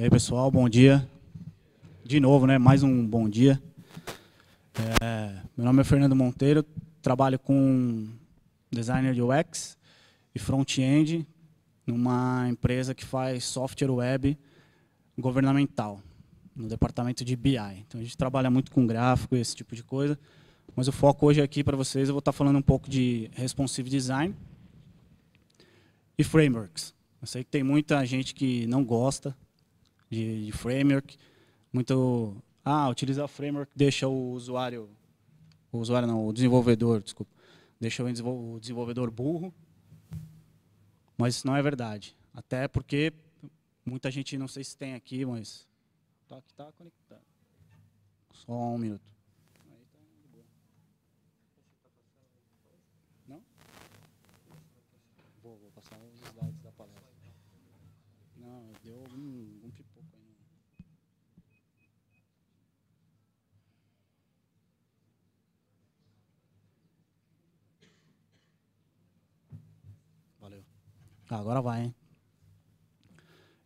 E aí, pessoal, bom dia. De novo, né? Mais um bom dia. É, meu nome é Fernando Monteiro, trabalho com designer de UX e front-end numa empresa que faz software web governamental, no departamento de BI. Então a gente trabalha muito com gráfico e esse tipo de coisa, mas o foco hoje aqui para vocês eu vou estar tá falando um pouco de responsive design e frameworks. Eu sei que tem muita gente que não gosta de, de framework. Muito. Ah, utiliza framework deixa o usuário. O usuário não, o desenvolvedor, desculpa. Deixa o desenvolvedor burro. Mas isso não é verdade. Até porque muita gente, não sei se tem aqui, mas. Está tá, tá conectado. Só um minuto. Ah, agora vai, hein?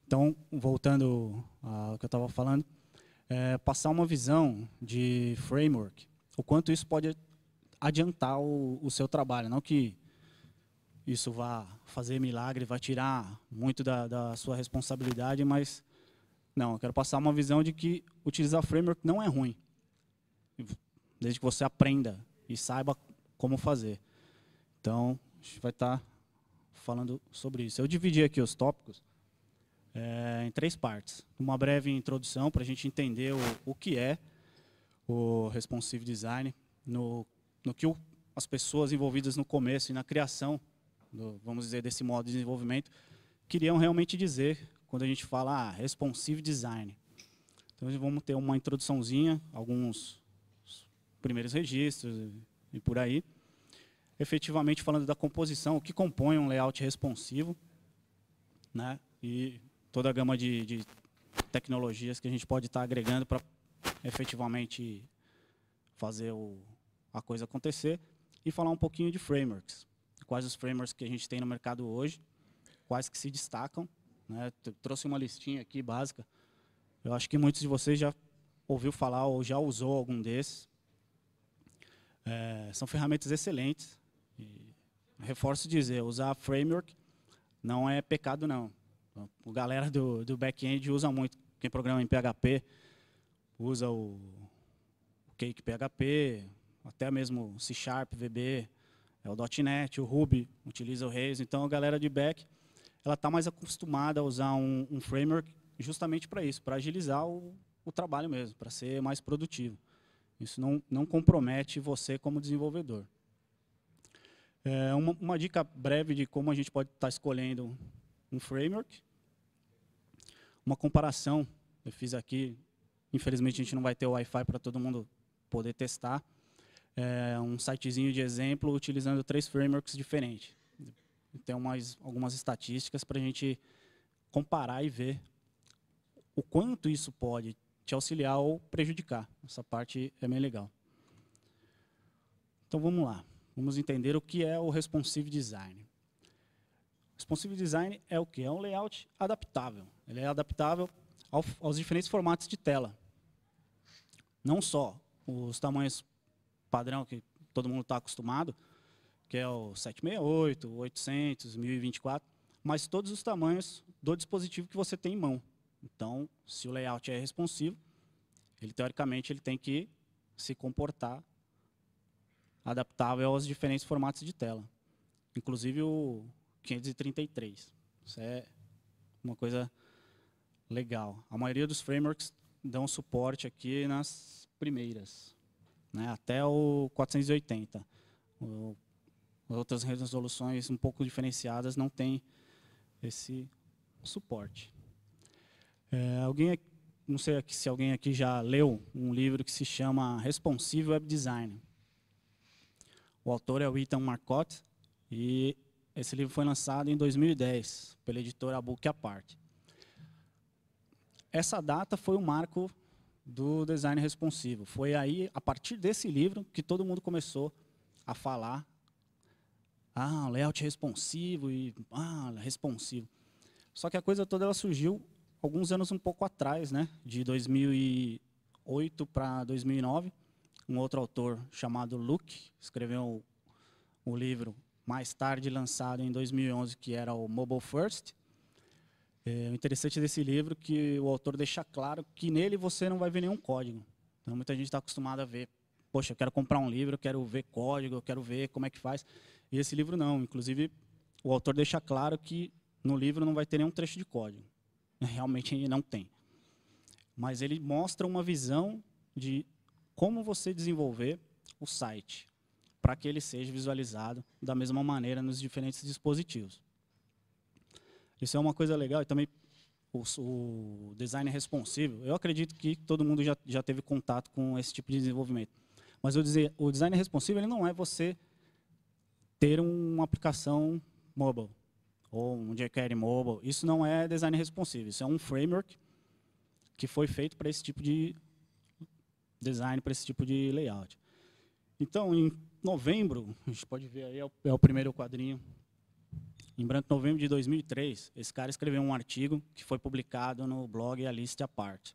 Então, voltando ao que eu estava falando, é, passar uma visão de framework, o quanto isso pode adiantar o, o, seu trabalho. Não que isso vá fazer milagre, vai tirar muito da, da sua responsabilidade, mas não, eu quero passar uma visão de que utilizar framework não é ruim, desde que você aprenda e saiba como fazer. Então, a gente vai estar tá falando sobre isso. Eu dividi aqui os tópicos é, em três partes. Uma breve introdução para a gente entender o, o, que é o responsive design, no, no que o, as pessoas envolvidas no começo e na criação, do, vamos dizer, desse modo de desenvolvimento, queriam realmente dizer quando a gente fala ah, responsive design. Então, vamos ter uma introduçãozinha, alguns primeiros registros e por aí efetivamente falando da composição, o que compõe um layout responsivo, né? E toda a gama de, de tecnologias que a gente pode estar agregando para efetivamente fazer o, a coisa acontecer e falar um pouquinho de frameworks. Quais os frameworks que a gente tem no mercado hoje, quais que se destacam. Né? Trouxe uma listinha aqui básica. Eu acho que muitos de vocês já ouviu falar ou já usou algum desses. É, são ferramentas excelentes reforço dizer, é usar framework não é pecado, não. O galera do, do back-end usa muito. Quem programa em PHP usa o, o Cake PHP, até mesmo C Sharp, VB, é o .NET, o Ruby, utiliza o Rails. Então, a galera de back ela está mais acostumada a usar um, um framework justamente para isso, para agilizar o, o trabalho mesmo, para ser mais produtivo. Isso não, não compromete você como desenvolvedor. É uma, uma, dica breve de como a gente pode estar tá escolhendo um framework. Uma comparação, eu fiz aqui, infelizmente a gente não vai ter o Wi-Fi para todo mundo poder testar. É um sitezinho de exemplo utilizando três frameworks diferentes. Tem umas, algumas estatísticas para a gente comparar e ver o quanto isso pode te auxiliar ou prejudicar. Essa parte é bem legal. Então vamos lá vamos entender o que é o responsive design. Responsive design é o que? É um layout adaptável. Ele é adaptável aos diferentes formatos de tela. Não só os tamanhos padrão que todo mundo está acostumado, que é o 768, 800, 1024, mas todos os tamanhos do dispositivo que você tem em mão. Então, se o layout é responsivo, ele teoricamente ele tem que se comportar adaptável aos diferentes formatos de tela, inclusive o 533. Isso é uma coisa legal. A maioria dos frameworks dão suporte aqui nas primeiras, né, até o 480. O, outras resoluções um pouco diferenciadas não têm esse suporte. É, alguém, não sei se alguém aqui já leu um livro que se chama Responsive Web Design o autor é o Ethan Marcotte e esse livro foi lançado em 2010 pela editora Book Apart. Essa data foi o marco do design responsivo. Foi aí, a partir desse livro, que todo mundo começou a falar ah, layout responsivo e ah, responsivo. Só que a coisa toda ela surgiu alguns anos um pouco atrás, né? De 2008 para 2009, um outro autor chamado Luke, escreveu o, o livro mais tarde lançado em 2011, que era o Mobile First. É, o interessante desse livro é que o autor deixa claro que nele você não vai ver nenhum código. Então, muita gente está acostumada a ver, poxa, eu quero comprar um livro, eu quero ver código, eu quero ver como é que faz. E esse livro não. Inclusive, o autor deixa claro que no livro não vai ter nenhum trecho de código. Realmente não tem. Mas ele mostra uma visão de como você desenvolver o site para que ele seja visualizado da mesma maneira nos diferentes dispositivos. Isso é uma coisa legal e também o, o design é responsivo. Eu acredito que todo mundo já, já teve contato com esse tipo de desenvolvimento. Mas dizer, o design é responsivo ele não é você ter uma aplicação mobile ou um jQuery mobile. Isso não é design responsivo. Isso é um framework que foi feito para esse tipo de design para esse tipo de layout. Então, em novembro, a gente pode ver aí, é o, é o primeiro quadrinho. Em branco, novembro de 2003, esse cara escreveu um artigo que foi publicado no blog A Lista Apart.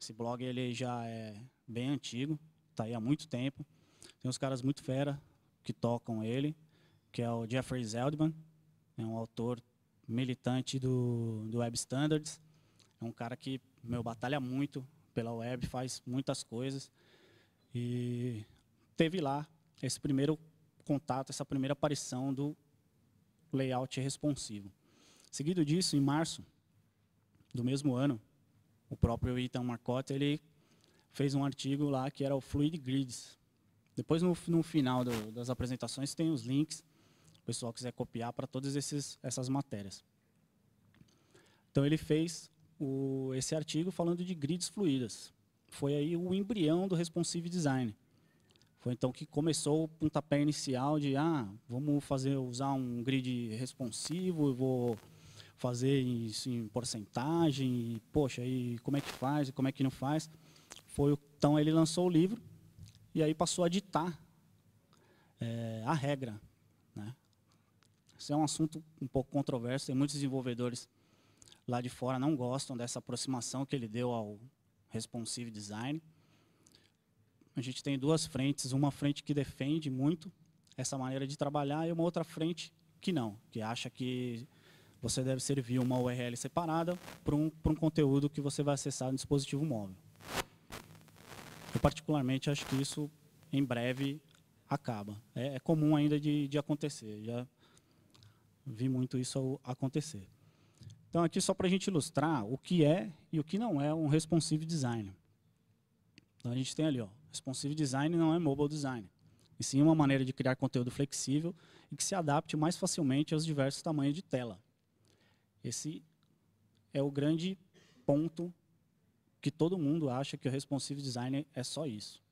Esse blog ele já é bem antigo, está aí há muito tempo. Tem uns caras muito fera que tocam ele, que é o Jeffrey Zeldman, é um autor militante do, do Web Standards. É um cara que meu batalha muito pela web, faz muitas coisas. E teve lá esse primeiro contato, essa primeira aparição do layout responsivo. Seguido disso, em março do mesmo ano, o próprio Ethan Marcotte, ele fez um artigo lá que era o Fluid Grids. Depois, no, no final do, das apresentações, tem os links, o pessoal quiser copiar para todas esses, essas matérias. Então, ele fez o, esse artigo falando de grids fluídas. Foi aí o embrião do responsive design. Foi então que começou o pontapé inicial de ah, vamos fazer usar um grid responsivo, vou fazer isso em porcentagem, e, poxa, e como é que faz, e como é que não faz. Foi então ele lançou o livro e aí passou a ditar é, a regra, né? Isso é um assunto um pouco controverso, tem muitos desenvolvedores lá de fora não gostam dessa aproximação que ele deu ao responsive design. A gente tem duas frentes, uma frente que defende muito essa maneira de trabalhar e uma outra frente que não, que acha que você deve servir uma URL separada para um, para um conteúdo que você vai acessar no dispositivo móvel. Eu, particularmente, acho que isso, em breve, acaba. É, é comum ainda de, de acontecer, já vi muito isso acontecer. Então, aqui só para a gente ilustrar o que é e o que não é um responsive design. Então, a gente tem ali, ó, responsive design não é mobile design, e sim uma maneira de criar conteúdo flexível e que se adapte mais facilmente aos diversos tamanhos de tela. Esse é o grande ponto que todo mundo acha que o responsive design é só isso.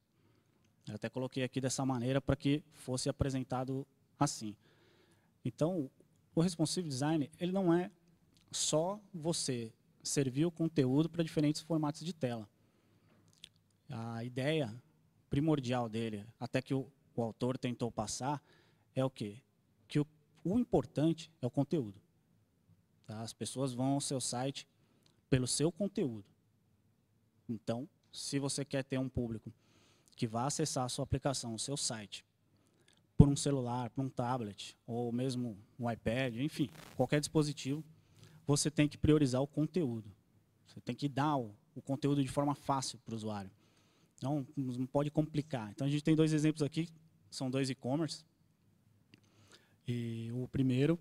Eu até coloquei aqui dessa maneira para que fosse apresentado assim. Então, o responsive design, ele não é só você servir o conteúdo para diferentes formatos de tela. A ideia primordial dele, até que o, o autor tentou passar, é o quê? Que o, o importante é o conteúdo. Tá? As pessoas vão ao seu site pelo seu conteúdo. Então, se você quer ter um público que vá acessar a sua aplicação, o seu site, por um celular, por um tablet, ou mesmo um iPad, enfim, qualquer dispositivo, você tem que priorizar o conteúdo. Você tem que dar o, o conteúdo de forma fácil para o usuário. Então, não pode complicar. Então, a gente tem dois exemplos aqui, são dois e-commerce. E o primeiro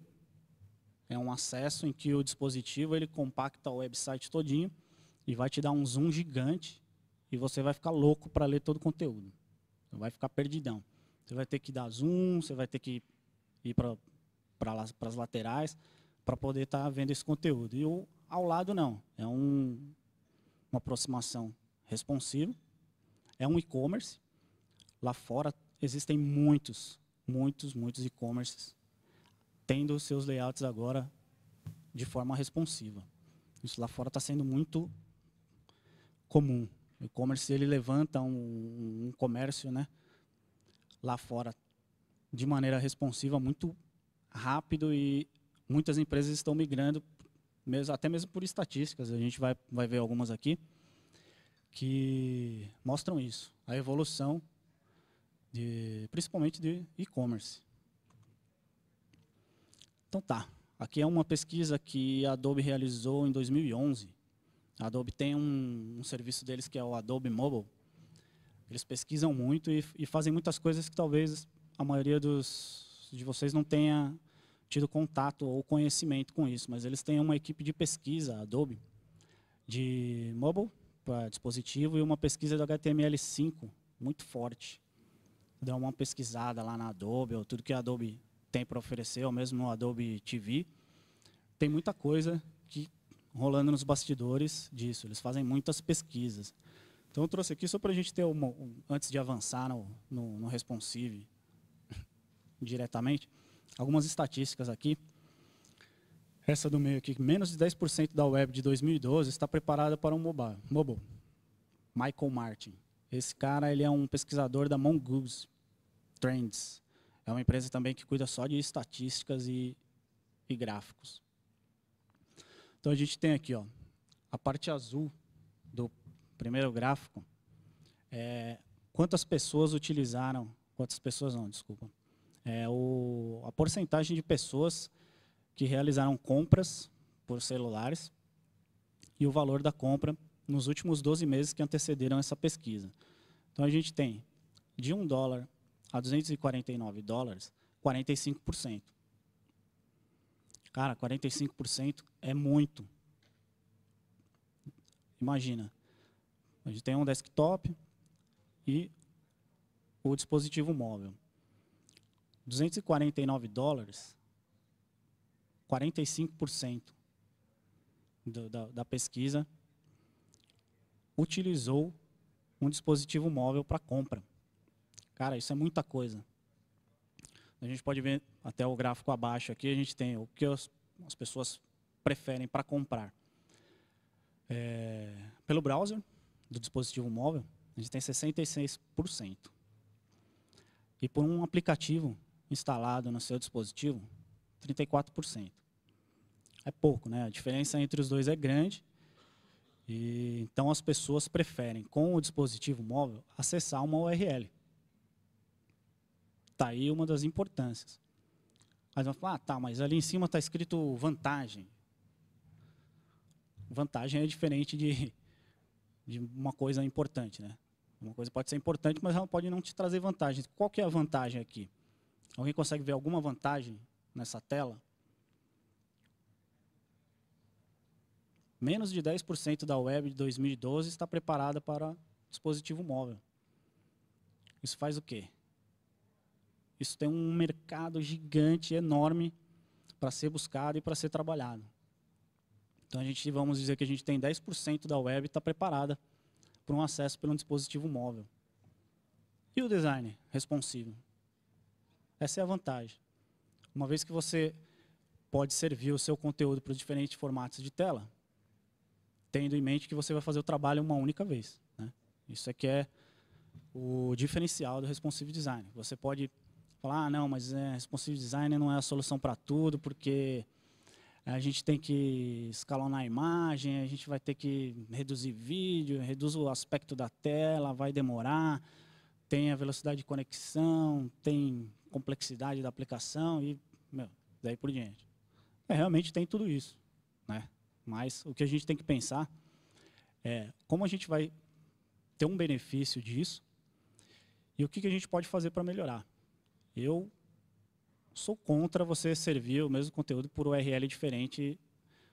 é um acesso em que o dispositivo ele compacta o website todinho e vai te dar um zoom gigante e você vai ficar louco para ler todo o conteúdo. Você vai ficar perdidão. Você vai ter que dar zoom, você vai ter que ir para pra, as laterais para poder estar tá vendo esse conteúdo. E o ao lado não, é um, uma aproximação responsiva, é um e-commerce. Lá fora existem muitos, muitos, muitos e-commerces tendo seus layouts agora de forma responsiva. Isso lá fora está sendo muito comum. O e-commerce ele levanta um, um comércio, né, lá fora de maneira responsiva muito rápido e Muitas empresas estão migrando, mesmo, até mesmo por estatísticas, a gente vai, vai ver algumas aqui, que mostram isso, a evolução, de, principalmente de e-commerce. Então tá, aqui é uma pesquisa que a Adobe realizou em 2011. A Adobe tem um, um serviço deles que é o Adobe Mobile. Eles pesquisam muito e, e fazem muitas coisas que talvez a maioria dos, de vocês não tenha tido contato ou conhecimento com isso, mas eles têm uma equipe de pesquisa, Adobe, de mobile para dispositivo e uma pesquisa do HTML5 muito forte. Dá uma pesquisada lá na Adobe, ou tudo que a Adobe tem para oferecer, ou mesmo no Adobe TV. Tem muita coisa que rolando nos bastidores disso. Eles fazem muitas pesquisas. Então eu trouxe aqui só para a gente ter uma, antes de avançar no, no, no responsive diretamente algumas estatísticas aqui. Essa do meio aqui, menos de 10% da web de 2012 está preparada para um mobile. mobile. Michael Martin. Esse cara ele é um pesquisador da Mongoose Trends. É uma empresa também que cuida só de estatísticas e, e gráficos. Então a gente tem aqui ó, a parte azul do primeiro gráfico. É, quantas pessoas utilizaram, quantas pessoas não, desculpa, é o, a porcentagem de pessoas que realizaram compras por celulares e o valor da compra nos últimos 12 meses que antecederam essa pesquisa. Então a gente tem de 1 dólar a 249 dólares, 45%. Cara, 45% é muito. Imagina, a gente tem um desktop e o dispositivo móvel. 249 dólares, 45% do, da, da pesquisa utilizou um dispositivo móvel para compra. Cara, isso é muita coisa. A gente pode ver até o gráfico abaixo aqui, a gente tem o que as, as pessoas preferem para comprar. É, pelo browser do dispositivo móvel, a gente tem 66%. E por um aplicativo instalado no seu dispositivo, 34%. É pouco, né? A diferença entre os dois é grande. E, então, as pessoas preferem, com o dispositivo móvel, acessar uma URL. Está aí uma das importâncias. Mas vão falar, ah, tá, mas ali em cima está escrito vantagem. Vantagem é diferente de, de uma coisa importante, né? Uma coisa pode ser importante, mas ela pode não te trazer vantagem. Qual que é a vantagem aqui? Alguém consegue ver alguma vantagem nessa tela? Menos de 10% da web de 2012 está preparada para dispositivo móvel. Isso faz o quê? Isso tem um mercado gigante, enorme, para ser buscado e para ser trabalhado. Então, a gente, vamos dizer que a gente tem 10% da web está preparada para um acesso pelo um dispositivo móvel. E o design responsivo? Essa é a vantagem. Uma vez que você pode servir o seu conteúdo para os diferentes formatos de tela, tendo em mente que você vai fazer o trabalho uma única vez. Né? Isso é que é o diferencial do responsive design. Você pode falar, ah, não, mas é, responsive design não é a solução para tudo, porque a gente tem que escalonar a imagem, a gente vai ter que reduzir vídeo, reduz o aspecto da tela, vai demorar, tem a velocidade de conexão, tem complexidade da aplicação e meu, daí por diante. É, realmente tem tudo isso. Né? Mas o que a gente tem que pensar é como a gente vai ter um benefício disso e o que, que a gente pode fazer para melhorar. Eu sou contra você servir o mesmo conteúdo por URL diferente,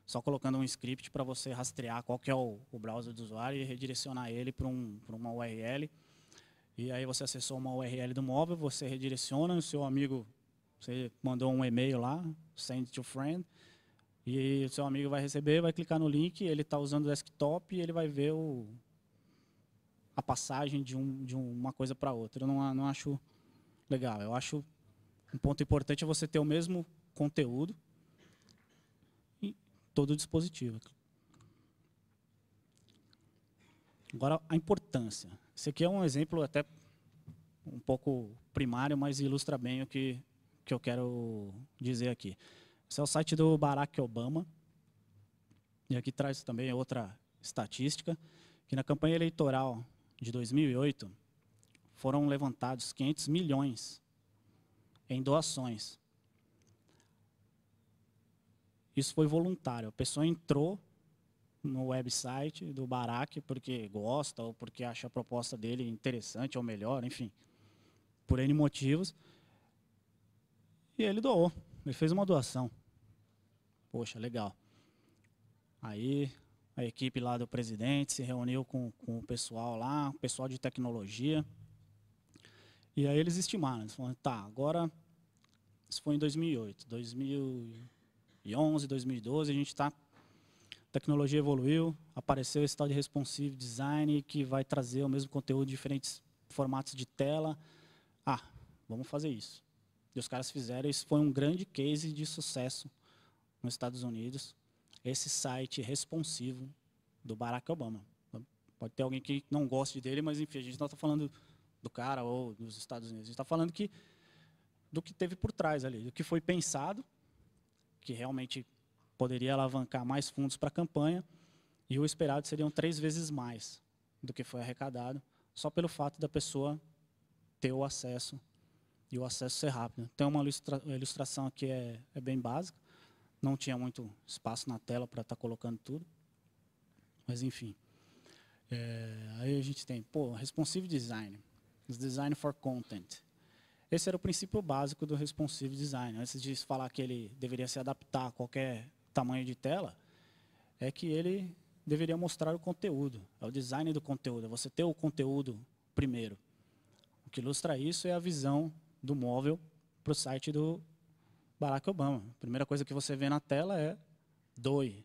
só colocando um script para você rastrear qual que é o, o browser do usuário e redirecionar ele para um, uma URL e aí você acessou uma URL do móvel, você redireciona, o seu amigo, você mandou um e-mail lá, send to friend, e o seu amigo vai receber, vai clicar no link, ele está usando o desktop e ele vai ver o, a passagem de, um, de uma coisa para outra. Eu não, não acho legal. Eu acho um ponto importante é você ter o mesmo conteúdo em todo o dispositivo. Agora, a importância. Esse aqui é um exemplo até um pouco primário, mas ilustra bem o que, que eu quero dizer aqui. Esse é o site do Barack Obama. E aqui traz também outra estatística, que na campanha eleitoral de 2008 foram levantados 500 milhões em doações. Isso foi voluntário. A pessoa entrou no website do Barack porque gosta ou porque acha a proposta dele interessante ou melhor, enfim, por N motivos. E ele doou, ele fez uma doação. Poxa, legal. Aí a equipe lá do presidente se reuniu com, com o pessoal lá, o pessoal de tecnologia. E aí eles estimaram, eles falaram, tá, agora, isso foi em 2008, 2011, 2012, a gente está tecnologia evoluiu, apareceu esse tal de responsive design que vai trazer o mesmo conteúdo em diferentes formatos de tela. Ah, vamos fazer isso. E os caras fizeram, isso foi um grande case de sucesso nos Estados Unidos, esse site responsivo do Barack Obama. Pode ter alguém que não goste dele, mas enfim, a gente não está falando do cara ou dos Estados Unidos, a gente está falando que, do que teve por trás ali, do que foi pensado, que realmente poderia alavancar mais fundos para a campanha e o esperado seriam três vezes mais do que foi arrecadado, só pelo fato da pessoa ter o acesso e o acesso ser rápido. Tem uma ilustração aqui é, é bem básica, não tinha muito espaço na tela para estar tá colocando tudo, mas enfim. É, aí a gente tem, pô, responsive design, design for content. Esse era o princípio básico do responsive design. Antes de falar que ele deveria se adaptar a qualquer tamanho de tela, é que ele deveria mostrar o conteúdo. É o design do conteúdo, é você ter o conteúdo primeiro. O que ilustra isso é a visão do móvel para o site do Barack Obama. A primeira coisa que você vê na tela é doe.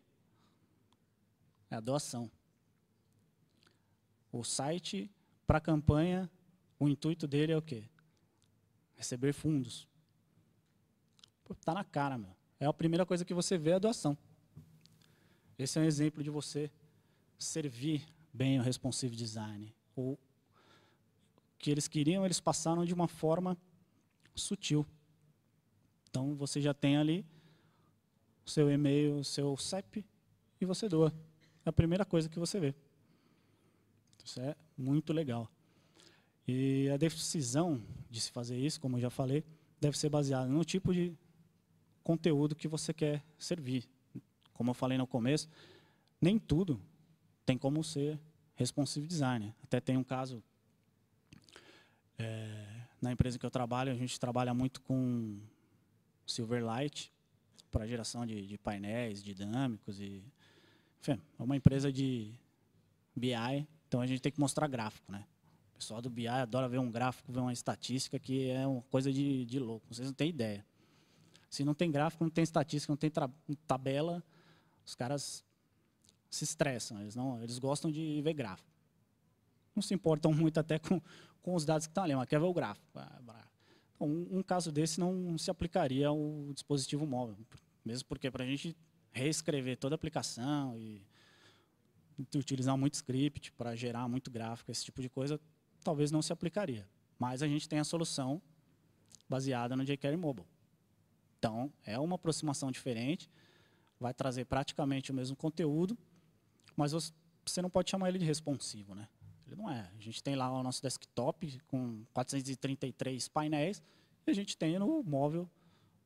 É a doação. O site para a campanha, o intuito dele é o quê? Receber fundos. Está tá na cara, meu é a primeira coisa que você vê é a doação. Esse é um exemplo de você servir bem o responsive design. O que eles queriam, eles passaram de uma forma sutil. Então você já tem ali o seu e-mail, o seu CEP e você doa. É a primeira coisa que você vê. Isso é muito legal. E a decisão de se fazer isso, como eu já falei, deve ser baseada no tipo de conteúdo que você quer servir. Como eu falei no começo, nem tudo tem como ser responsive design. Até tem um caso é, na empresa que eu trabalho, a gente trabalha muito com Silverlight para geração de, de, painéis dinâmicos e enfim, é uma empresa de BI, então a gente tem que mostrar gráfico, né? O pessoal do BI adora ver um gráfico, ver uma estatística que é uma coisa de, de louco, vocês não têm ideia. Se assim, não tem gráfico, não tem estatística, não tem tabela, os caras se estressam, eles, não, eles gostam de ver gráfico. Não se importam muito até com, com os dados que estão ali, mas quer ver o gráfico. Ah, então, um, um caso desse não se aplicaria ao dispositivo móvel, mesmo porque para a gente reescrever toda a aplicação e utilizar muito script para gerar muito gráfico, esse tipo de coisa, talvez não se aplicaria. Mas a gente tem a solução baseada no jQuery Mobile. Então, é uma aproximação diferente, vai trazer praticamente o mesmo conteúdo, mas você não pode chamar ele de responsivo, né? Ele não é. A gente tem lá o nosso desktop com 433 painéis e a gente tem no móvel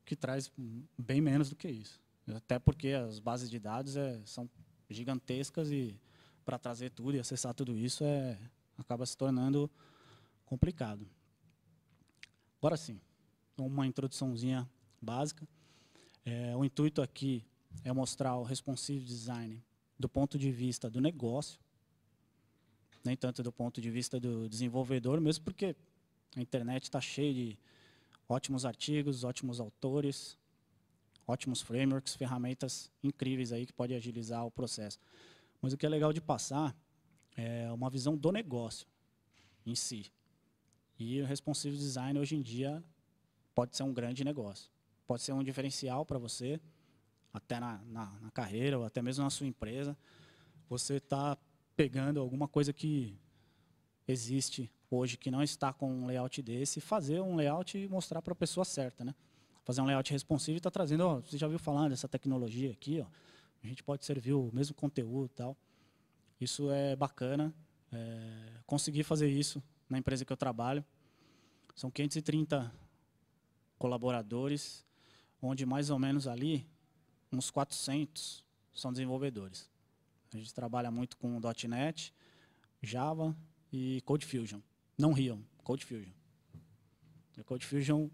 que traz bem menos do que isso. Até porque as bases de dados é, são gigantescas e para trazer tudo e acessar tudo isso é, acaba se tornando complicado. Agora sim, uma introduçãozinha básica. É, o intuito aqui é mostrar o responsive design do ponto de vista do negócio, nem tanto do ponto de vista do desenvolvedor, mesmo porque a internet está cheia de ótimos artigos, ótimos autores, ótimos frameworks, ferramentas incríveis aí que pode agilizar o processo. Mas o que é legal de passar é uma visão do negócio em si. E o responsive design hoje em dia pode ser um grande negócio pode ser um diferencial para você, até na, na, na, carreira ou até mesmo na sua empresa. Você está pegando alguma coisa que existe hoje que não está com um layout desse, fazer um layout e mostrar para a pessoa certa, né? Fazer um layout responsivo e está trazendo, você já viu falando dessa tecnologia aqui, ó, a gente pode servir o mesmo conteúdo e tal. Isso é bacana. É, consegui fazer isso na empresa que eu trabalho. São 530 colaboradores, onde mais ou menos ali, uns 400 são desenvolvedores. A gente trabalha muito com .NET, Java e Code Fusion. Não riam, Code Fusion. O Code Fusion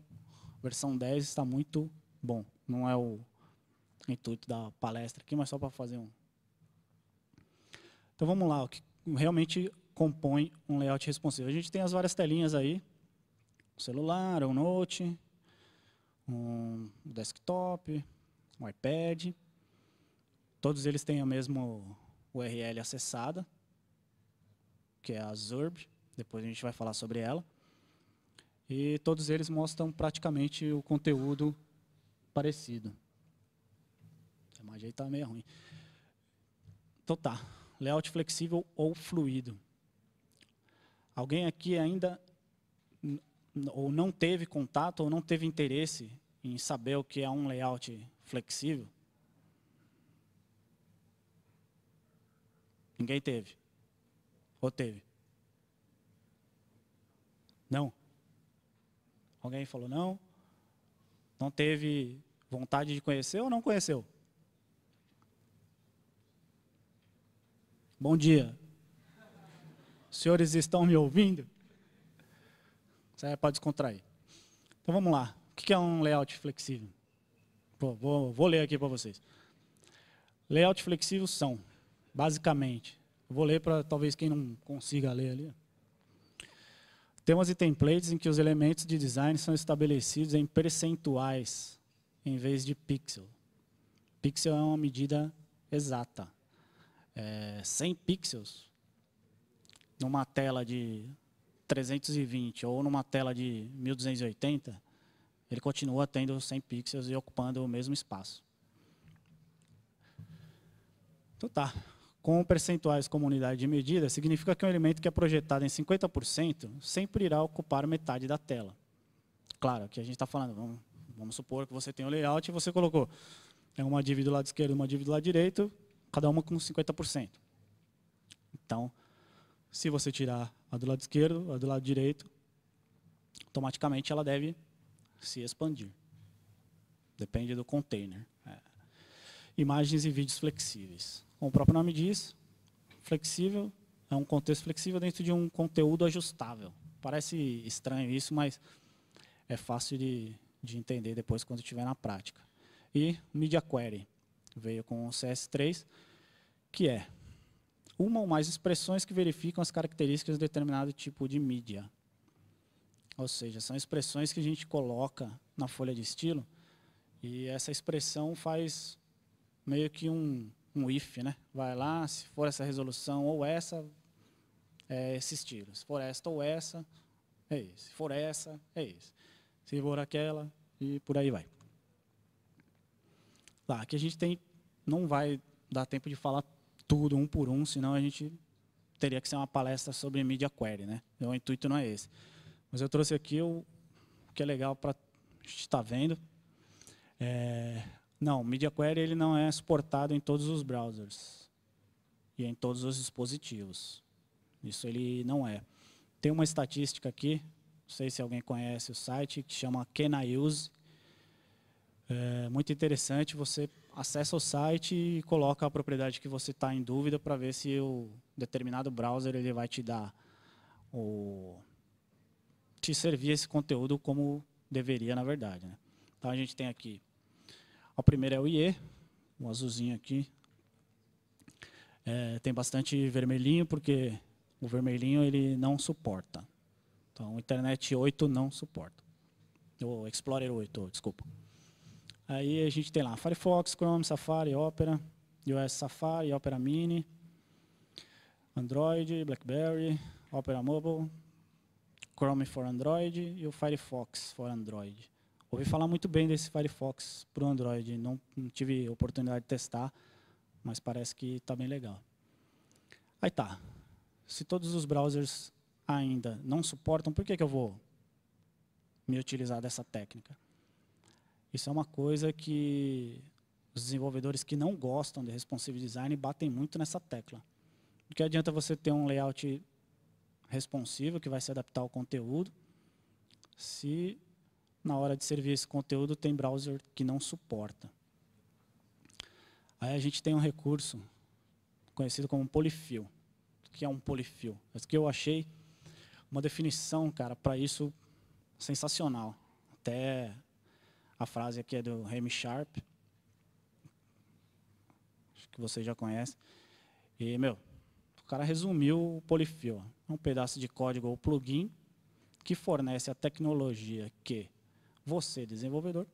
versão 10 está muito bom. Não é o intuito da palestra aqui, mas só para fazer um. Então vamos lá, o que realmente compõe um layout responsivo. A gente tem as várias telinhas aí, o celular, o note, um desktop, um iPad. Todos eles têm a mesma URL acessada, que é a Zurb. Depois a gente vai falar sobre ela. E todos eles mostram praticamente o conteúdo parecido. A imagem está meio ruim. Então tá, layout flexível ou fluido. Alguém aqui ainda ou não teve contato ou não teve interesse em saber o que é um layout flexível? Ninguém teve. Ou teve? Não. Alguém falou não? Não teve vontade de conhecer ou não conheceu? Bom dia. Os senhores estão me ouvindo? Isso para descontrair. Então vamos lá. O que é um layout flexível? Pô, vou, vou ler aqui para vocês. Layout flexível são, basicamente, vou ler para talvez quem não consiga ler ali. Temas e templates em que os elementos de design são estabelecidos em percentuais em vez de pixel. Pixel é uma medida exata. É, 100 pixels numa tela de 320 ou numa tela de 1280, ele continua tendo 100 pixels e ocupando o mesmo espaço. Então tá. Com percentuais como unidade de medida, significa que um elemento que é projetado em 50% sempre irá ocupar metade da tela. Claro, que a gente está falando, vamos, vamos, supor que você tem o um layout e você colocou é uma dívida do lado esquerdo uma dívida do lado direito, cada uma com 50%. Então, se você tirar a do lado esquerdo, a do lado direito, automaticamente ela deve se expandir. Depende do container. É. Imagens e vídeos flexíveis. Como o próprio nome diz, flexível é um contexto flexível dentro de um conteúdo ajustável. Parece estranho isso, mas é fácil de, de entender depois quando estiver na prática. E Media Query veio com o CS3, que é uma ou mais expressões que verificam as características de determinado tipo de mídia. Ou seja, são expressões que a gente coloca na folha de estilo e essa expressão faz meio que um, um if, né? Vai lá, se for essa resolução ou essa, é esse estilo. Se for esta ou essa, é esse. Se for essa, é esse. Se for aquela, e por aí vai. Lá, aqui a gente tem, não vai dar tempo de falar tudo um por um, senão a gente teria que ser uma palestra sobre media query, né? Então, o intuito não é esse. Mas eu trouxe aqui o que é legal para a gente estar tá vendo. É, não, media query ele não é suportado em todos os browsers e em todos os dispositivos. Isso ele não é. Tem uma estatística aqui, não sei se alguém conhece o site, que chama Can I Use. É muito interessante você acessa o site e coloca a propriedade que você está em dúvida para ver se o determinado browser ele vai te dar o te servir esse conteúdo como deveria na verdade. Né? Então a gente tem aqui, o primeiro é o IE, o um azulzinho aqui. É, tem bastante vermelhinho porque o vermelhinho ele não suporta. Então, o Internet 8 não suporta. O Explorer 8, desculpa. Aí a gente tem lá Firefox, Chrome, Safari, Opera, iOS Safari, Opera Mini, Android, BlackBerry, Opera Mobile, Chrome for Android e o Firefox for Android. Ouvi falar muito bem desse Firefox para o Android, não, não tive oportunidade de testar, mas parece que está bem legal. Aí tá. Se todos os browsers ainda não suportam, por que, que eu vou me utilizar dessa técnica? Isso é uma coisa que os desenvolvedores que não gostam de responsive design batem muito nessa tecla. O que adianta você ter um layout responsivo que vai se adaptar ao conteúdo, se na hora de servir esse conteúdo tem browser que não suporta. Aí a gente tem um recurso conhecido como polyfill. O que é um polyfill? Mas que eu achei uma definição, cara, para isso sensacional. Até a frase aqui é do Remy Sharp. Acho que você já conhece. E, meu, o cara resumiu o Polyfill. É um pedaço de código ou plugin que fornece a tecnologia que você, desenvolvedor,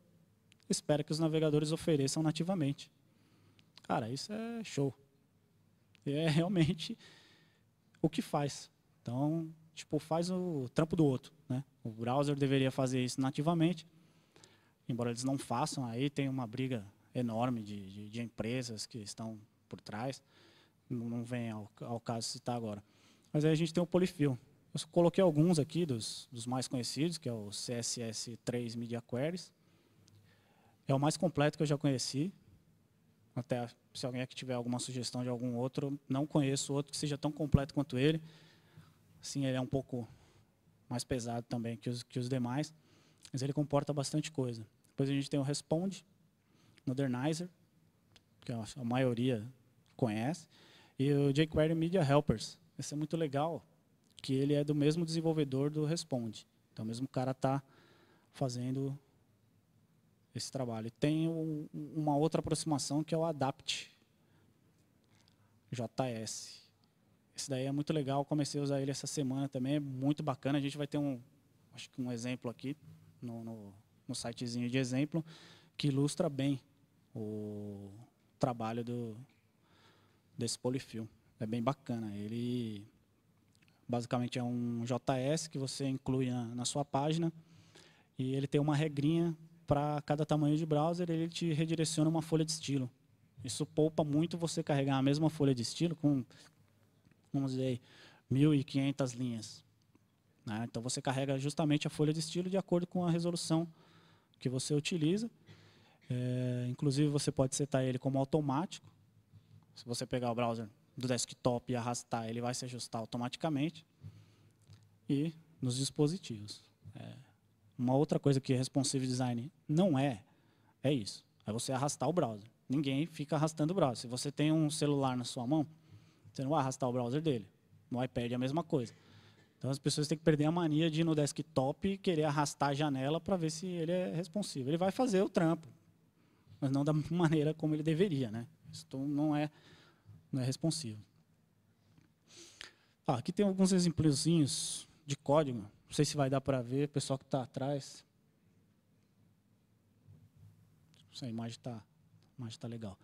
espera que os navegadores ofereçam nativamente. Cara, isso é show. É realmente o que faz. Então, tipo, faz o trampo do outro. Né? O browser deveria fazer isso nativamente, embora eles não façam, aí tem uma briga enorme de, de, de empresas que estão por trás. Não, não vem ao, ao caso citar agora. Mas aí a gente tem o Polyfill Eu coloquei alguns aqui dos, dos mais conhecidos, que é o CSS3 Media Queries. É o mais completo que eu já conheci. Até se alguém aqui tiver alguma sugestão de algum outro, não conheço outro que seja tão completo quanto ele. Sim, ele é um pouco mais pesado também que os, que os demais mas ele comporta bastante coisa. Depois a gente tem o Responde, Modernizer, que a maioria conhece, e o jQuery Media Helpers. Esse é muito legal, que ele é do mesmo desenvolvedor do Responde. Então, o mesmo cara está fazendo esse trabalho. Tem um, uma outra aproximação, que é o Adapt, JS. Esse daí é muito legal, comecei a usar ele essa semana também, é muito bacana. A gente vai ter um, acho que um exemplo aqui no, no, no sitezinho de exemplo, que ilustra bem o trabalho do, desse polifil. É bem bacana. Ele basicamente é um JS que você inclui na, na sua página e ele tem uma regrinha para cada tamanho de browser, ele te redireciona uma folha de estilo. Isso poupa muito você carregar a mesma folha de estilo com, vamos dizer, 1.500 linhas. Né? Então você carrega justamente a folha de estilo de acordo com a resolução que você utiliza. É, inclusive você pode setar ele como automático. Se você pegar o browser do desktop e arrastar, ele vai se ajustar automaticamente. E nos dispositivos. É. Uma outra coisa que responsive design não é, é isso. É você arrastar o browser. Ninguém fica arrastando o browser. Se você tem um celular na sua mão, você não vai arrastar o browser dele. No iPad é a mesma coisa. Então as pessoas têm que perder a mania de ir no desktop querer arrastar a janela para ver se ele é responsivo. Ele vai fazer o trampo, mas não da maneira como ele deveria, né? Isso então não é não é responsivo. Ah, aqui tem alguns exemplozinhos de código. Não sei se vai dar para ver, o pessoal que está atrás. Essa imagem está imagem tá legal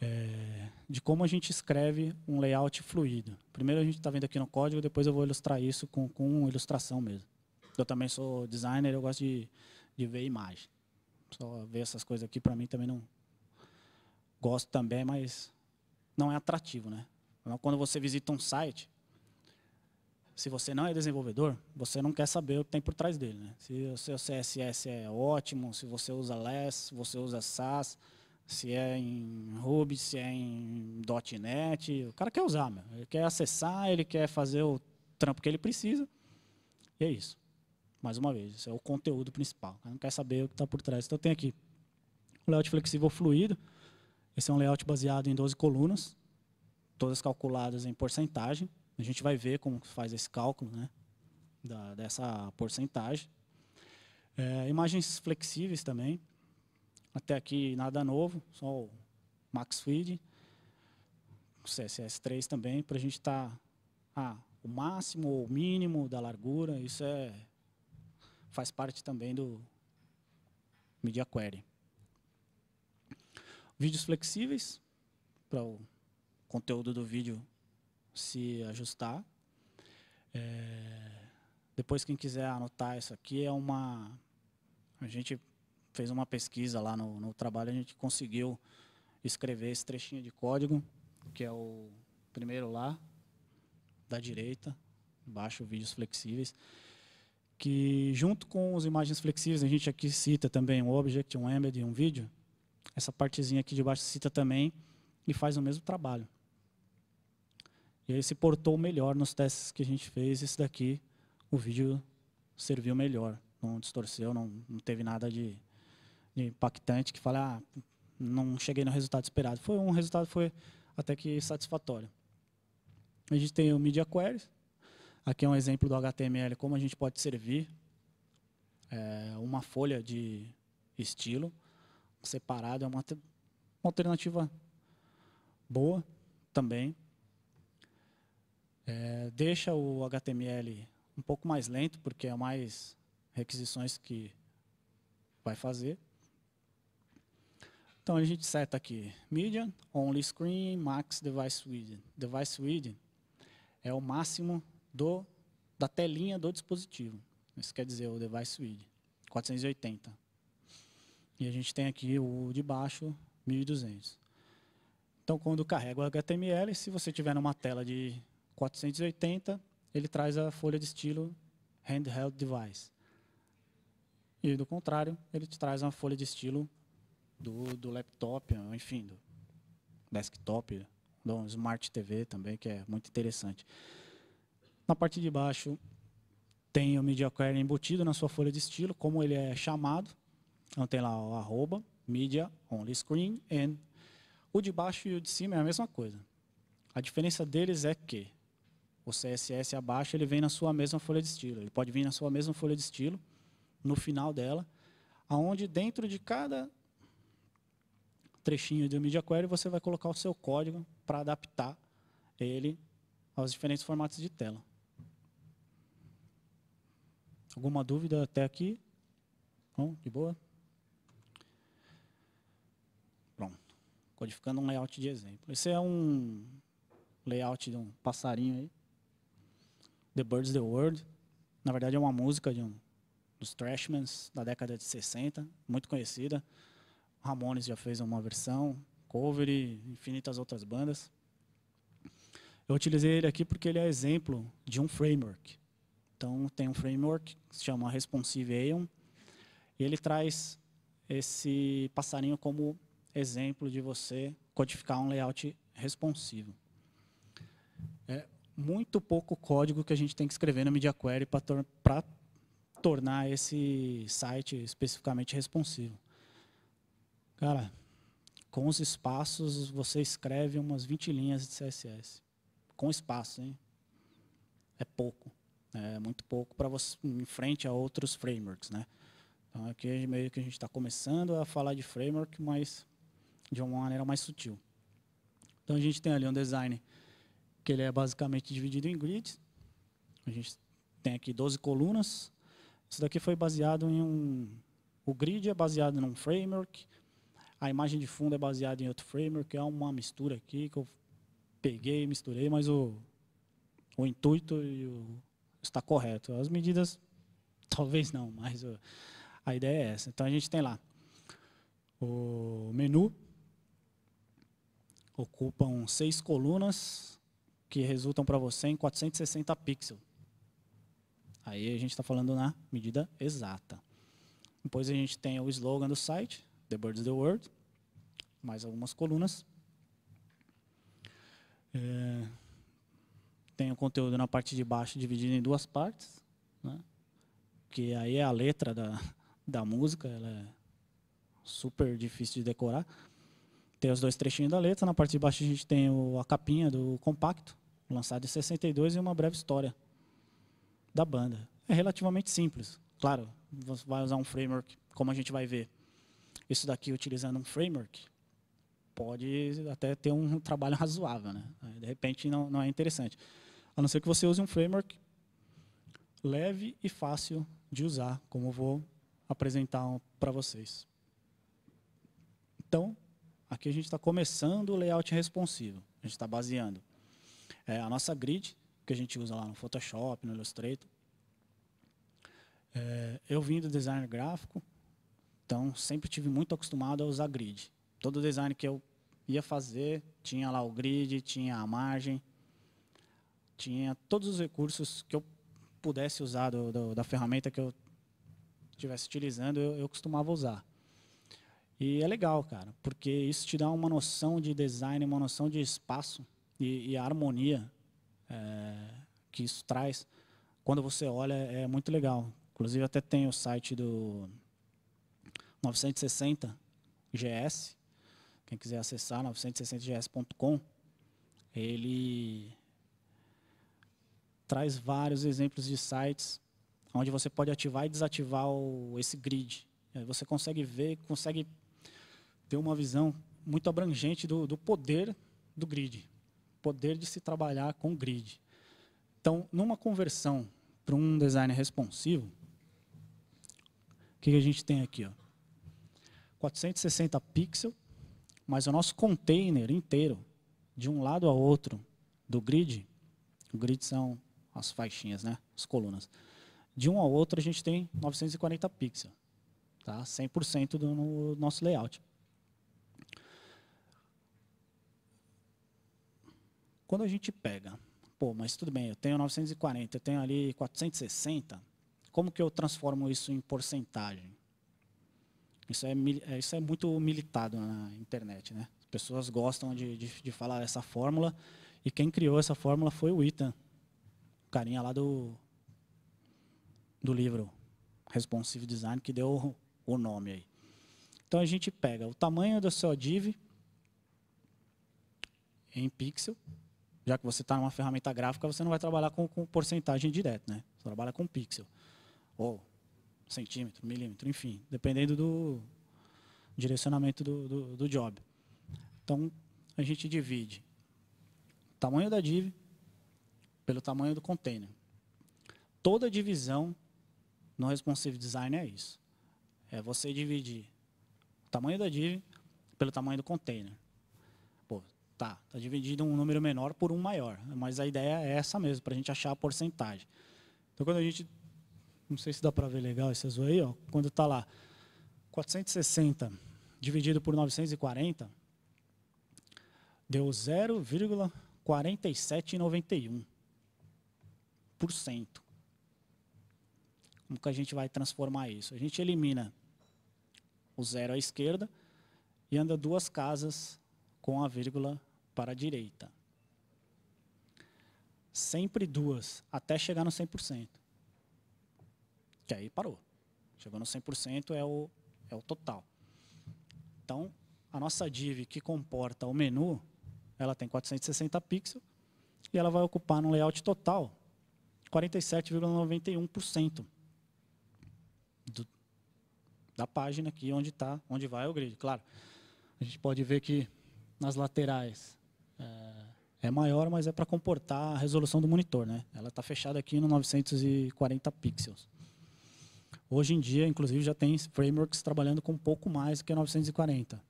é, de como a gente escreve um layout fluido. Primeiro a gente está vendo aqui no código, depois eu vou ilustrar isso com, com ilustração mesmo. Eu também sou designer, eu gosto de, de ver imagem. Só ver essas coisas aqui para mim também não gosto também, mas não é atrativo, né? Então, quando você visita um site, se você não é desenvolvedor, você não quer saber o que tem por trás dele. Né? Se o seu CSS é ótimo, se você usa less, se você usa SAS, se é em Ruby, se é em .NET, o cara quer usar, meu. ele quer acessar, ele quer fazer o trampo que ele precisa, e é isso. Mais uma vez, isso é o conteúdo principal, não quer saber o que está por trás. Então tem aqui o layout flexível fluido, esse é um layout baseado em 12 colunas, todas calculadas em porcentagem, a gente vai ver como faz esse cálculo né, da, dessa porcentagem. É, imagens flexíveis também, até aqui nada novo, só o Max Feed, o CSS3 também, para a gente estar tá, ah, o máximo ou o mínimo da largura, isso é, faz parte também do Media Query. Vídeos flexíveis, para o conteúdo do vídeo se ajustar. É, depois, quem quiser anotar isso aqui, é uma... A gente fez uma pesquisa lá no, no trabalho, a gente conseguiu escrever esse trechinho de código, que é o primeiro lá, da direita, embaixo, vídeos flexíveis, que junto com as imagens flexíveis, a gente aqui cita também um object, um embed, um vídeo, essa partezinha aqui de baixo cita também e faz o mesmo trabalho. E aí se portou melhor nos testes que a gente fez, esse daqui, o vídeo serviu melhor, não distorceu, não, não teve nada de, impactante que fala, ah, não cheguei no resultado esperado. Foi um resultado foi até que satisfatório. A gente tem o Media Queries. Aqui é um exemplo do HTML, como a gente pode servir é, uma folha de estilo separado. É uma, uma alternativa boa também. É, deixa o HTML um pouco mais lento, porque é mais requisições que vai fazer. Então a gente seta aqui media only screen, max device width. Device width é o máximo do, da telinha do dispositivo. Isso quer dizer o device width, 480. E a gente tem aqui o de baixo, 1200. Então quando carrega o HTML, se você tiver numa tela de 480, ele traz a folha de estilo handheld device. E do contrário, ele te traz uma folha de estilo do, do laptop, ah, enfim, do desktop, do Smart TV também, que é muito interessante. Na parte de baixo tem o media query embutido na sua folha de estilo, como ele é chamado. Então tem lá o arroba, media, only screen, and. O de baixo e o de cima é a mesma coisa. A diferença deles é que o CSS abaixo ele vem na sua mesma folha de estilo. Ele pode vir na sua mesma folha de estilo, no final dela, aonde dentro de cada trechinho do Media Query, você vai colocar o seu código para adaptar ele aos diferentes formatos de tela. Alguma dúvida até aqui? Bom, de boa? Pronto. Codificando um layout de exemplo. Esse é um layout de um passarinho aí. The Birds, The World. Na verdade, é uma música de um, dos Trashmans, da década de 60, muito conhecida. Ramones já fez uma versão, cover e infinitas outras bandas. Eu utilizei ele aqui porque ele é exemplo de um framework. Então, tem um framework que se chama Responsive Aeon, e ele traz esse passarinho como exemplo de você codificar um layout responsivo. É muito pouco código que a gente tem que escrever no Media Query para tor tornar esse site especificamente responsivo. Cara, com os espaços você escreve umas 20 linhas de CSS. Com espaço, hein? É pouco. Né? É muito pouco para você em frente a outros frameworks, né? Então aqui é meio que a gente está começando a falar de framework, mas de uma maneira mais sutil. Então a gente tem ali um design que ele é basicamente dividido em grids. A gente tem aqui 12 colunas. Isso daqui foi baseado em um o grid é baseado num framework a imagem de fundo é baseada em outro framework, que é uma mistura aqui que eu peguei e misturei, mas o, o intuito o, está correto. As medidas, talvez não, mas o, a ideia é essa. Então a gente tem lá o menu, ocupam seis colunas que resultam para você em 460 pixels. Aí a gente está falando na medida exata. Depois a gente tem o slogan do site, The Birds of the World, mais algumas colunas. É, tem o conteúdo na parte de baixo dividido em duas partes, né? que aí é a letra da, da música, ela é super difícil de decorar. Tem os dois trechinhos da letra, na parte de baixo a gente tem o, a capinha do compacto, lançado em 62 e uma breve história da banda. É relativamente simples, claro, você vai usar um framework, como a gente vai ver, isso daqui utilizando um framework, pode até ter um trabalho razoável. Né? De repente, não, não é interessante. A não ser que você use um framework leve e fácil de usar, como vou apresentar um para vocês. Então, aqui a gente está começando o layout responsivo. A gente está baseando é, a nossa grid, que a gente usa lá no Photoshop, no Illustrator. É, eu vim do design gráfico, então, sempre tive muito acostumado a usar grid. Todo design que eu ia fazer tinha lá o grid, tinha a margem, tinha todos os recursos que eu pudesse usar do, do, da ferramenta que eu estivesse utilizando, eu, eu costumava usar. E é legal, cara, porque isso te dá uma noção de design, uma noção de espaço e, e a harmonia é, que isso traz. Quando você olha, é muito legal. Inclusive, até tem o site do 960 GS. Quem quiser acessar 960gs.com, ele traz vários exemplos de sites onde você pode ativar e desativar o, esse grid. você consegue ver, consegue ter uma visão muito abrangente do, do poder do grid, poder de se trabalhar com grid. Então, numa conversão para um design responsivo, o que a gente tem aqui? Ó? 460 pixels, mas o nosso container inteiro, de um lado a outro do grid, o grid são as faixinhas, né? as colunas, de um a outro a gente tem 940 pixels, tá? 100% do no nosso layout. Quando a gente pega, pô, mas tudo bem, eu tenho 940, eu tenho ali 460, como que eu transformo isso em porcentagem? Isso é, é, isso é muito militado na internet, né? As pessoas gostam de, de, de falar essa fórmula e quem criou essa fórmula foi o Ethan, o carinha lá do, do livro Responsive Design, que deu o nome aí. Então a gente pega o tamanho do seu div em pixel, já que você está numa ferramenta gráfica, você não vai trabalhar com, com porcentagem direta, né? Você trabalha com pixel. Ou oh centímetro, milímetro, enfim, dependendo do direcionamento do, do, do job. Então, a gente divide o tamanho da div pelo tamanho do container. Toda divisão no responsive design é isso. É você dividir o tamanho da div pelo tamanho do container. Pô, tá, tá dividido um número menor por um maior, mas a ideia é essa mesmo, para a gente achar a porcentagem. Então, quando a gente não sei se dá para ver legal esse azul aí, ó, quando está lá, 460 dividido por 940, deu 0,4791%. Como que a gente vai transformar isso? A gente elimina o zero à esquerda e anda duas casas com a vírgula para a direita. Sempre duas, até chegar no 100%. Que aí parou. Chegou no 100% é o, é o total. Então, a nossa div que comporta o menu, ela tem 460 pixels e ela vai ocupar no layout total 47,91% da página aqui onde tá, onde vai o grid. Claro, a gente pode ver que nas laterais é, é maior, mas é para comportar a resolução do monitor, né? Ela está fechada aqui no 940 pixels. Hoje em dia, inclusive, já tem frameworks trabalhando com um pouco mais do que 940.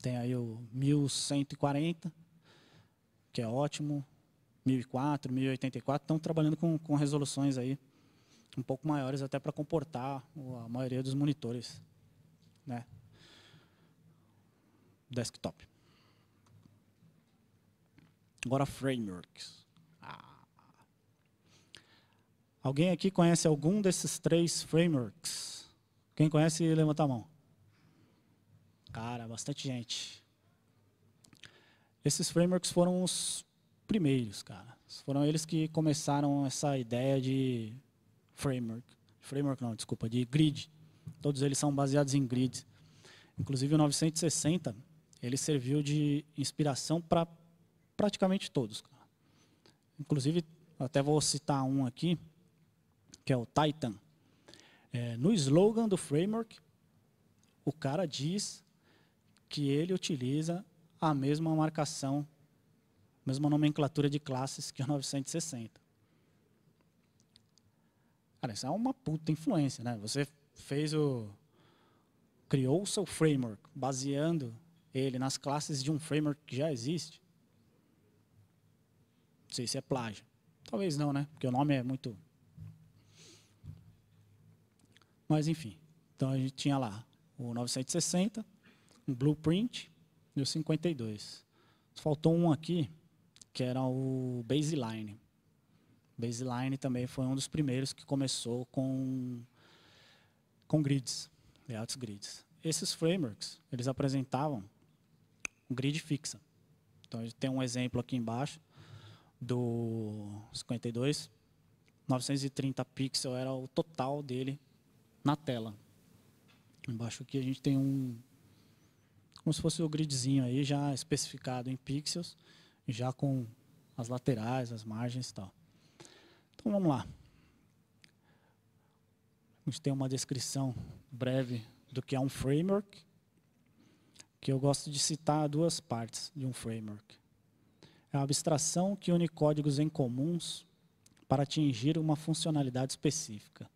Tem aí o 1140, que é ótimo, 1004, 1084, estão trabalhando com, com resoluções aí um pouco maiores até para comportar a maioria dos monitores, né? Desktop. Agora frameworks. Alguém aqui conhece algum desses três frameworks? Quem conhece, levanta a mão. Cara, bastante gente. Esses frameworks foram os primeiros, cara. Foram eles que começaram essa ideia de framework. Framework não, desculpa, de grid. Todos eles são baseados em grid. Inclusive o 960, ele serviu de inspiração para praticamente todos. Cara. Inclusive, até vou citar um aqui, que é o Titan. É, no slogan do framework, o cara diz que ele utiliza a mesma marcação, a mesma nomenclatura de classes que o 960. Cara, isso é uma puta influência, né? Você fez o criou o seu framework baseando ele nas classes de um framework que já existe. Não sei se é plágio. Talvez não, né? Porque o nome é muito mas, enfim. Então, a gente tinha lá o 960, um blueprint e o 52. Faltou um aqui, que era o baseline. Baseline também foi um dos primeiros que começou com, com grids, layouts grids. Esses frameworks, eles apresentavam um grid fixa. Então, a gente tem um exemplo aqui embaixo do 52. 930 pixels era o total dele na tela. Embaixo aqui a gente tem um, como se fosse o gridzinho aí, já especificado em pixels, já com as laterais, as margens e tal. Então vamos lá. A gente tem uma descrição breve do que é um framework, que eu gosto de citar duas partes de um framework. É a abstração que une códigos em comuns para atingir uma funcionalidade específica.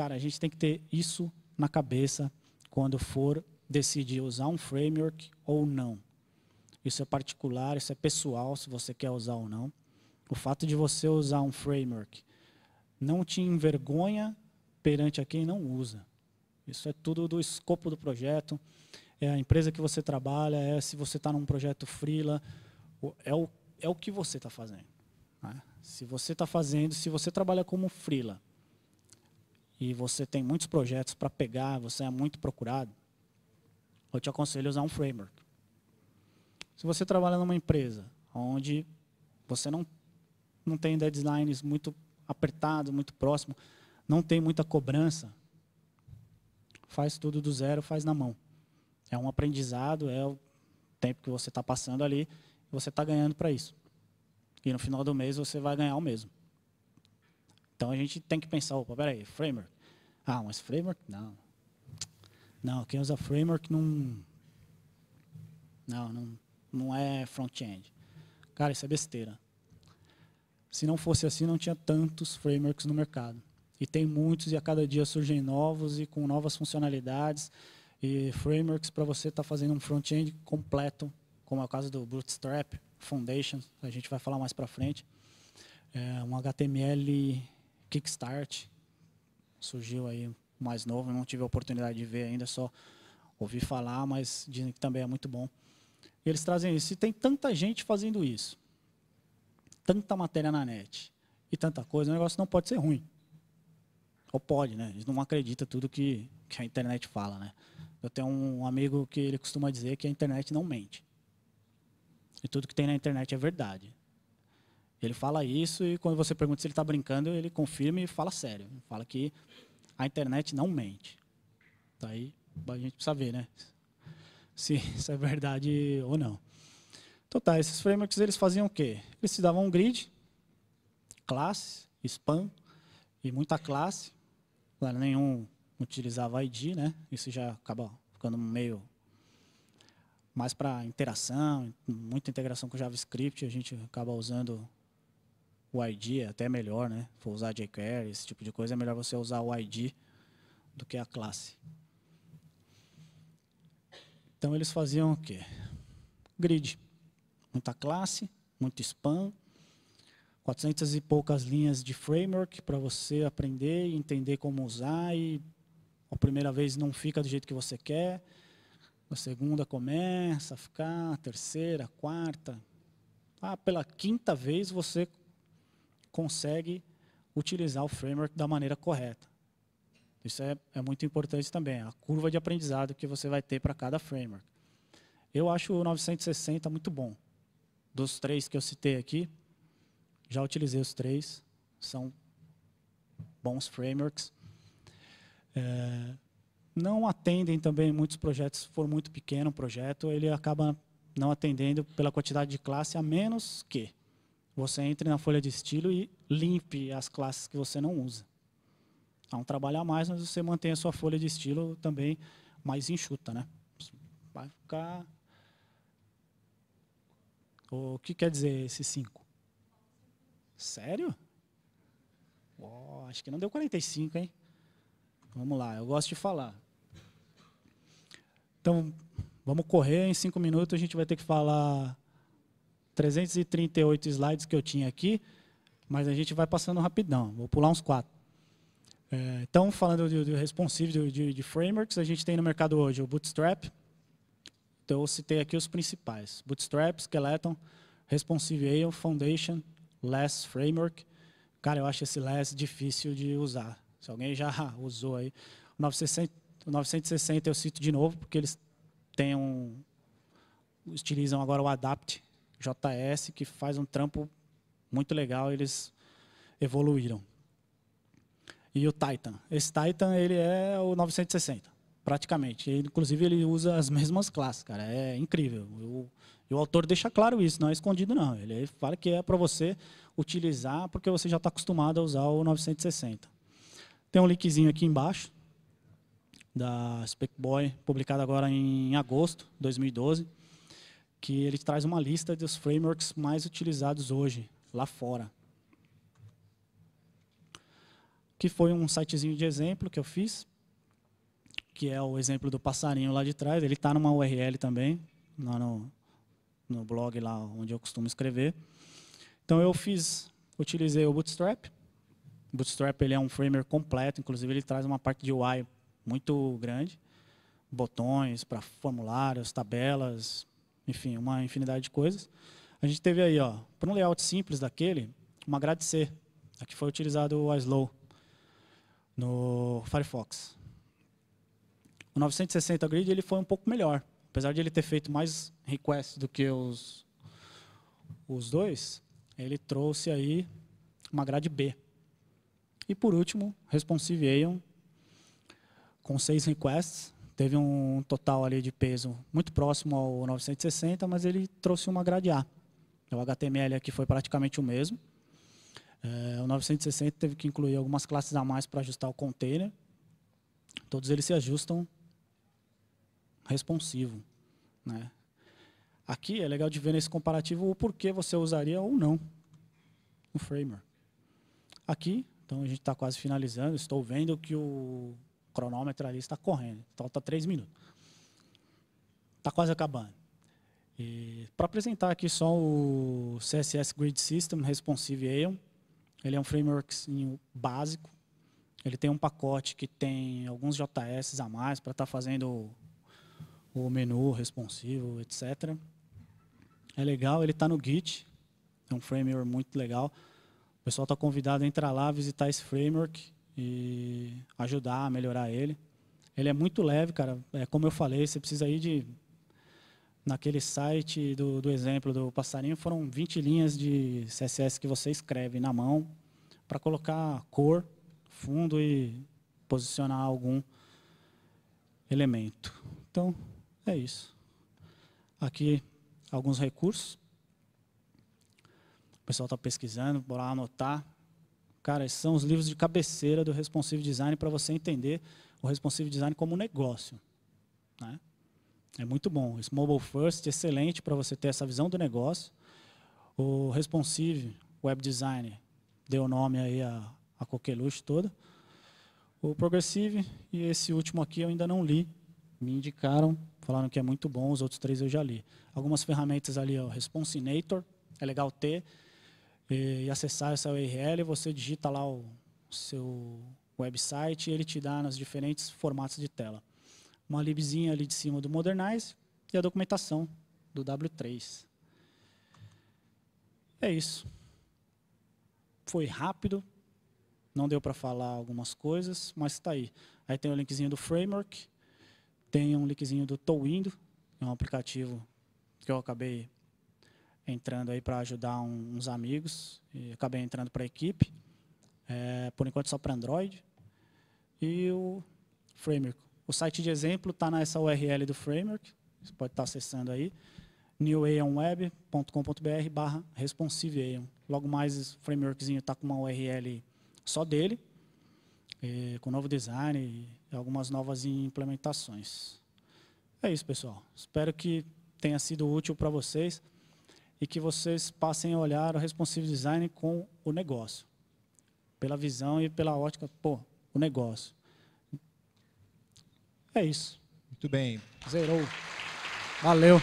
Cara, a gente tem que ter isso na cabeça quando for decidir usar um framework ou não. Isso é particular, isso é pessoal, se você quer usar ou não. O fato de você usar um framework não te envergonha perante a quem não usa. Isso é tudo do escopo do projeto, é a empresa que você trabalha, é se você está num projeto freela, é o, é o que você está fazendo. Né? Se você está fazendo, se você trabalha como freela, e você tem muitos projetos para pegar, você é muito procurado, eu te aconselho a usar um framework. Se você trabalha numa empresa onde você não, não tem deadlines muito apertados, muito próximo, não tem muita cobrança, faz tudo do zero, faz na mão. É um aprendizado, é o tempo que você está passando ali, você está ganhando para isso. E no final do mês você vai ganhar o mesmo. Então a gente tem que pensar, opa, peraí, framework. Ah, mas framework não. Não, quem usa framework não. Não, não, não é front-end. Cara, isso é besteira. Se não fosse assim, não tinha tantos frameworks no mercado. E tem muitos, e a cada dia surgem novos e com novas funcionalidades e frameworks para você estar tá fazendo um front-end completo, como é o caso do Bootstrap, Foundation, a gente vai falar mais para frente. É um HTML Kickstart surgiu aí mais novo, não tive a oportunidade de ver ainda, só ouvi falar, mas dizem que também é muito bom. E eles trazem isso. E tem tanta gente fazendo isso, tanta matéria na net e tanta coisa, o negócio não pode ser ruim. Ou pode, né? Eles não acreditam tudo que, que a internet fala, né? Eu tenho um amigo que ele costuma dizer que a internet não mente. E tudo que tem na internet é verdade. Ele fala isso e quando você pergunta se ele está brincando, ele confirma e fala sério. Fala que a internet não mente. Daí tá a gente precisa ver, né? Se isso é verdade ou não. Então tá, esses frameworks eles faziam o quê? Eles se davam um grid, classe, span e muita classe. Claro, nenhum utilizava ID, né? Isso já acaba ficando meio mais para interação, muita integração com JavaScript, a gente acaba usando o ID é até melhor, né? For usar jQuery, esse tipo de coisa, é melhor você usar o ID do que a classe. Então eles faziam o quê? Grid. Muita classe, muito spam, 400 e poucas linhas de framework para você aprender e entender como usar e a primeira vez não fica do jeito que você quer, a segunda começa a ficar, a terceira, a quarta. Ah, pela quinta vez você consegue utilizar o framework da maneira correta. Isso é, é muito importante também, a curva de aprendizado que você vai ter para cada framework. Eu acho o 960 muito bom. Dos três que eu citei aqui, já utilizei os três, são bons frameworks. É, não atendem também muitos projetos, se for muito pequeno o projeto, ele acaba não atendendo pela quantidade de classe, a menos que você entre na folha de estilo e limpe as classes que você não usa. Há um trabalho a mais, mas você mantém a sua folha de estilo também mais enxuta. Né? Vai ficar... O que quer dizer esse 5? Sério? Oh, acho que não deu 45, hein? Vamos lá, eu gosto de falar. Então, vamos correr, em cinco minutos a gente vai ter que falar 338 slides que eu tinha aqui, mas a gente vai passando rapidão, vou pular uns quatro. É, então, falando de, responsive, de, de, de frameworks, a gente tem no mercado hoje o Bootstrap, então eu citei aqui os principais, Bootstrap, Skeleton, Responsive Ale, Foundation, Less Framework, cara, eu acho esse Less difícil de usar, se alguém já usou aí, o 960, o 960 eu cito de novo, porque eles têm um, utilizam agora o Adapt, JS, que faz um trampo muito legal, eles evoluíram. E o Titan. Esse Titan, ele é o 960, praticamente. e inclusive, ele usa as mesmas classes, cara. É incrível. Eu, e o autor deixa claro isso, não é escondido, não. Ele fala que é para você utilizar, porque você já está acostumado a usar o 960. Tem um linkzinho aqui embaixo, da Specboy, publicado agora em agosto de 2012 que ele traz uma lista dos frameworks mais utilizados hoje, lá fora. Que foi um sitezinho de exemplo que eu fiz, que é o exemplo do passarinho lá de trás. Ele está numa URL também, lá no, no blog lá onde eu costumo escrever. Então eu fiz, utilizei o Bootstrap. O Bootstrap ele é um framework completo, inclusive ele traz uma parte de UI muito grande, botões para formulários, tabelas, enfim, uma infinidade de coisas. A gente teve aí, ó, para um layout simples daquele, uma grade C. Aqui foi utilizado o Slow no Firefox. O 960 Grid ele foi um pouco melhor. Apesar de ele ter feito mais requests do que os, os dois, ele trouxe aí uma grade B. E por último, Responsive Aeon, com seis requests, teve um total ali de peso muito próximo ao 960, mas ele trouxe uma grade A. O HTML aqui foi praticamente o mesmo. É, o 960 teve que incluir algumas classes a mais para ajustar o container. Todos eles se ajustam responsivo. Né? Aqui é legal de ver nesse comparativo o porquê você usaria ou não o framework. Aqui, então a gente está quase finalizando, estou vendo que o cronômetro ali está correndo, falta três minutos. Está quase acabando. Para apresentar aqui só o CSS Grid System Responsive Aeon, ele é um framework básico. Ele tem um pacote que tem alguns JS a mais para estar tá fazendo o, o menu responsivo, etc. É legal, ele está no Git. É um framework muito legal. O pessoal está convidado a entrar lá, visitar esse framework e ajudar a melhorar ele. Ele é muito leve, cara. É, como eu falei, você precisa ir de. Naquele site do, do exemplo do passarinho, foram 20 linhas de CSS que você escreve na mão para colocar cor, fundo e posicionar algum elemento. Então, é isso. Aqui, alguns recursos. O pessoal está pesquisando, bora anotar. Cara, esses são os livros de cabeceira do Responsive Design para você entender o Responsive Design como um negócio. Né? É muito bom. Esse Mobile First, excelente para você ter essa visão do negócio. O Responsive Web Design deu nome aí a, a coqueluche toda. O Progressive e esse último aqui eu ainda não li. Me indicaram, falaram que é muito bom, os outros três eu já li. Algumas ferramentas ali, o Responsinator, é legal ter e, e acessar essa URL, você digita lá o, seu website e ele te dá nos diferentes formatos de tela. Uma libzinha ali de cima do Modernize e a documentação do W3. É isso. Foi rápido, não deu para falar algumas coisas, mas está aí. Aí tem o linkzinho do Framework, tem um linkzinho do Towindo, é um aplicativo que eu acabei entrando aí para ajudar um, uns amigos e acabei entrando para a equipe. É, por enquanto só para Android. E o framework. O site de exemplo está nessa URL do framework, você pode estar tá acessando aí, newayonwebcombr barra responsiveaon. Logo mais, o frameworkzinho está com uma URL só dele, e, com novo design e algumas novas implementações. É isso, pessoal. Espero que tenha sido útil para vocês e que vocês passem a olhar o responsive design com o negócio, pela visão e pela ótica, pô, o negócio. É isso. Muito bem. Zerou. Valeu.